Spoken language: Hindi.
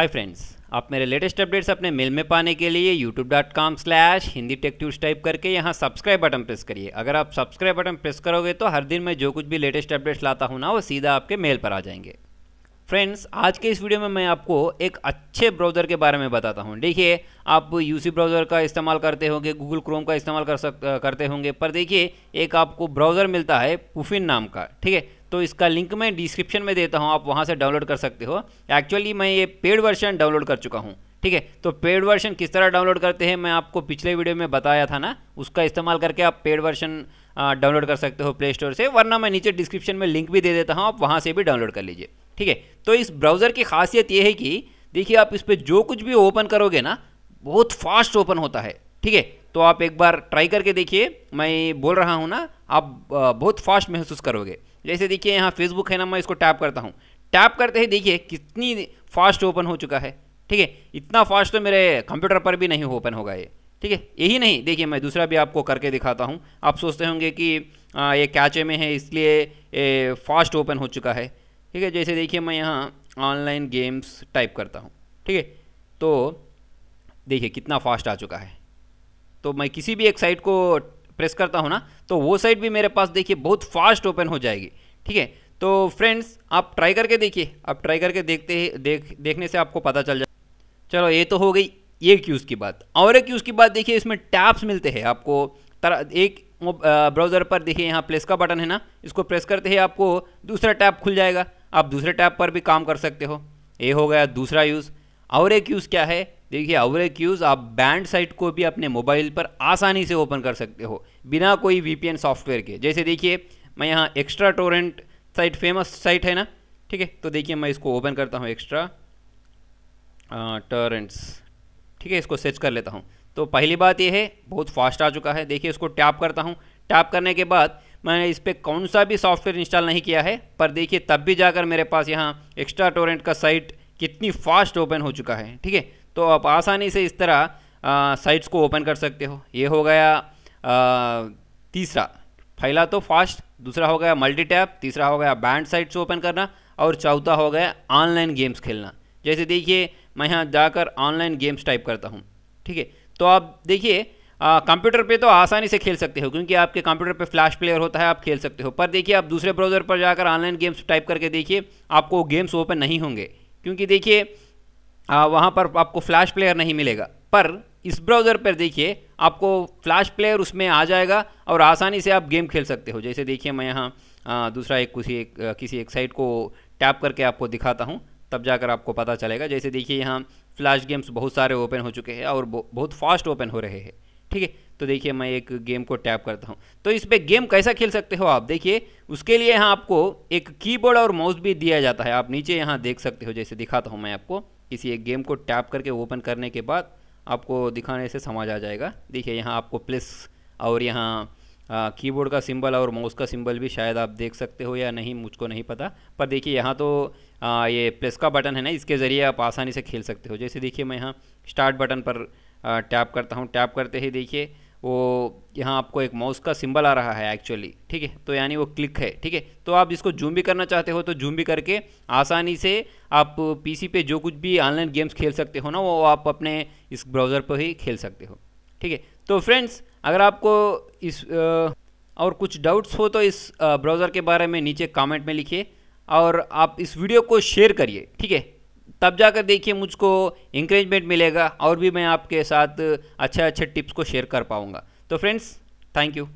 हाय फ्रेंड्स आप मेरे लेटेस्ट अपडेट्स अपने मेल में पाने के लिए YouTube dot com slash Hindi tech ट्यूज टाइप करके यहाँ सब्सक्राइब बटन प्रेस करिए अगर आप सब्सक्राइब बटन प्रेस करोगे तो हर दिन मैं जो कुछ भी लेटेस्ट अपडेट्स लाता हूँ ना वो सीधा आपके मेल पर आ जाएंगे फ्रेंड्स आज के इस वीडियो में मैं आपको एक अच्छे ब्राउज़र के बारे में बताता हूँ देखिए आप यूसी ब्राउज़र का इस्तेमाल करते होंगे गूगल क्रोम का इस्तेमाल कर सक करते होंगे पर देखिए एक आपको ब्राउज़र मिलता है पुफिन नाम का ठीक है तो इसका लिंक मैं डिस्क्रिप्शन में देता हूँ आप वहाँ से डाउनलोड कर सकते हो एक्चुअली मैं ये पेड वर्जन डाउनलोड कर चुका हूँ ठीक है तो पेड वर्जन किस तरह डाउनलोड करते हैं मैं आपको पिछले वीडियो में बताया था ना उसका इस्तेमाल करके आप पेड वर्जन डाउनलोड कर सकते हो प्ले स्टोर से वरना मैं नीचे डिस्क्रिप्शन में लिंक भी दे देता हूँ आप वहाँ से भी डाउनलोड कर लीजिए ठीक है तो इस ब्राउज़र की खासियत ये है कि देखिए आप इस पर जो कुछ भी ओपन करोगे ना बहुत फास्ट ओपन होता है ठीक है तो आप एक बार ट्राई करके देखिए मैं बोल रहा हूँ ना आप बहुत फास्ट महसूस करोगे जैसे देखिए यहाँ फेसबुक है ना मैं इसको टैप करता हूँ टैप करते ही देखिए कितनी फास्ट ओपन हो चुका है ठीक है इतना फास्ट तो मेरे कंप्यूटर पर भी नहीं ओपन होगा ये ठीक है यही नहीं देखिए मैं दूसरा भी आपको करके दिखाता हूँ आप सोचते होंगे कि आ, ये कैचे में है इसलिए फास्ट ओपन हो चुका है ठीक है जैसे देखिए मैं यहाँ ऑनलाइन गेम्स टाइप करता हूँ ठीक है तो देखिए कितना फास्ट आ चुका है तो मैं किसी भी एक साइट को प्रेस करता हूँ ना तो वो साइट भी मेरे पास देखिए बहुत फास्ट ओपन हो जाएगी ठीक है तो फ्रेंड्स आप ट्राई करके देखिए आप ट्राई करके देखते देख देखने से आपको पता चल जाए चलो ये तो हो गई एक यूज़ की बात और एक यूज़ की बात देखिए इसमें टैब्स मिलते हैं आपको तरह एक ब्राउज़र पर देखिए यहाँ प्लेस का बटन है ना इसको प्रेस करते ही आपको दूसरा टैब खुल जाएगा आप दूसरे टैप पर भी काम कर सकते हो ये हो गया दूसरा यूज़ और एक यूज़ क्या है देखिए अवरे क्यूज़ आप बैंड साइट को भी अपने मोबाइल पर आसानी से ओपन कर सकते हो बिना कोई वीपीएन सॉफ्टवेयर के जैसे देखिए मैं यहाँ extra torrent site famous site है ना ठीक है तो देखिए मैं इसको ओपन करता हूँ एक्स्ट्रा टोरेंट्स ठीक है इसको सर्च कर लेता हूँ तो पहली बात यह है बहुत फास्ट आ चुका है देखिए इसको टैप करता हूँ टैप करने के बाद मैंने इस पर कौन सा भी सॉफ्टवेयर इंस्टॉल नहीं किया है पर देखिए तब भी जाकर मेरे पास यहाँ एक्स्ट्रा टोरेंट का साइट कितनी फास्ट ओपन हो चुका है ठीक है तो आप आसानी से इस तरह साइट्स को ओपन कर सकते हो ये हो गया आ, तीसरा पहला तो फास्ट दूसरा हो गया मल्टी टैप तीसरा हो गया बैंड साइट्स ओपन करना और चौथा हो गया ऑनलाइन गेम्स खेलना जैसे देखिए मैं यहाँ जाकर ऑनलाइन गेम्स टाइप करता हूँ ठीक है तो आप देखिए कंप्यूटर पे तो आसानी से खेल सकते हो क्योंकि आपके कंप्यूटर पे फ्लैश प्लेयर होता है आप खेल सकते हो पर देखिए आप दूसरे ब्राउज़र पर जाकर ऑनलाइन गेम्स टाइप करके देखिए आपको गेम्स ओपन नहीं होंगे क्योंकि देखिए वहाँ पर आपको फ्लैश प्लेयर नहीं मिलेगा पर इस ब्राउज़र पर देखिए आपको फ्लैश प्लेयर उसमें आ जाएगा और आसानी से आप गेम खेल सकते हो जैसे देखिए मैं यहाँ दूसरा एक किसी एक किसी एक साइट को टैप करके आपको दिखाता हूँ तब जाकर आपको पता चलेगा जैसे देखिए यहाँ फ्लैश गेम्स बहुत सारे ओपन हो चुके हैं और बहुत फास्ट ओपन हो रहे हैं ठीक है तो देखिए मैं एक गेम को टैप करता हूँ तो इस पर गेम कैसा खेल सकते हो आप देखिए उसके लिए यहाँ आपको एक कीबोर्ड और माउस भी दिया जाता है आप नीचे यहाँ देख सकते हो जैसे दिखाता हूँ मैं आपको इसी एक गेम को टैप करके ओपन करने के बाद आपको दिखाने से समझ आ जाएगा देखिए यहाँ आपको प्लस और यहाँ कीबोर्ड का सिंबल और माउस का सिंबल भी शायद आप देख सकते हो या नहीं मुझको नहीं पता पर देखिए यहाँ तो आ, ये प्लस का बटन है ना इसके ज़रिए आप आसानी से खेल सकते हो जैसे देखिए मैं यहाँ स्टार्ट बटन पर टैप करता हूँ टैप करते ही देखिए वो यहाँ आपको एक माउस का सिंबल आ रहा है एक्चुअली ठीक है तो यानी वो क्लिक है ठीक है तो आप इसको जूम भी करना चाहते हो तो जूम भी करके आसानी से आप पीसी पे जो कुछ भी ऑनलाइन गेम्स खेल सकते हो ना वो आप अपने इस ब्राउज़र पर ही खेल सकते हो ठीक है तो फ्रेंड्स अगर आपको इस आ, और कुछ डाउट्स हो तो इस ब्राउज़र के बारे में नीचे कामेंट में लिखिए और आप इस वीडियो को शेयर करिए ठीक है तब जाकर देखिए मुझको इंकरेजमेंट मिलेगा और भी मैं आपके साथ अच्छे अच्छे टिप्स को शेयर कर पाऊँगा तो फ्रेंड्स थैंक यू